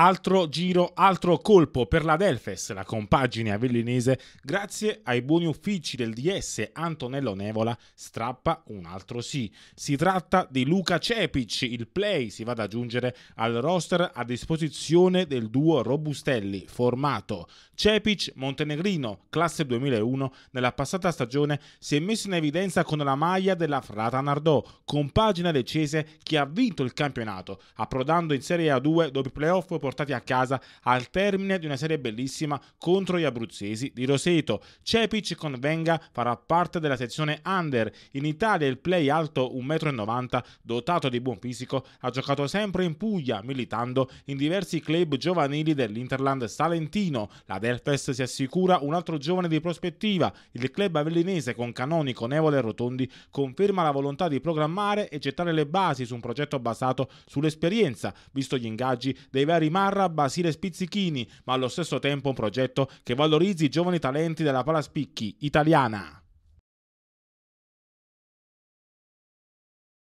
Altro giro, altro colpo per la Delfes, la compagine avellinese, grazie ai buoni uffici del DS Antonello Nevola, strappa un altro sì. Si tratta di Luca Cepic, il play si va ad aggiungere al roster a disposizione del duo Robustelli, formato Cepic, montenegrino, classe 2001, nella passata stagione si è messo in evidenza con la maglia della Frata Nardò, compagine leccese che ha vinto il campionato, approdando in Serie A2 dopo i playoff portati a casa al termine di una serie bellissima contro gli abruzzesi di Roseto. Cepic con Venga farà parte della sezione under. In Italia il play alto 1,90 m, dotato di buon fisico, ha giocato sempre in Puglia, militando in diversi club giovanili dell'Interland Salentino. La Delfes si assicura un altro giovane di prospettiva. Il club avellinese con Canonico, Nevole e Rotondi conferma la volontà di programmare e gettare le basi su un progetto basato sull'esperienza, visto gli ingaggi dei vari Marra, Basile Spizzichini, ma allo stesso tempo un progetto che valorizzi i giovani talenti della palaspicchi italiana.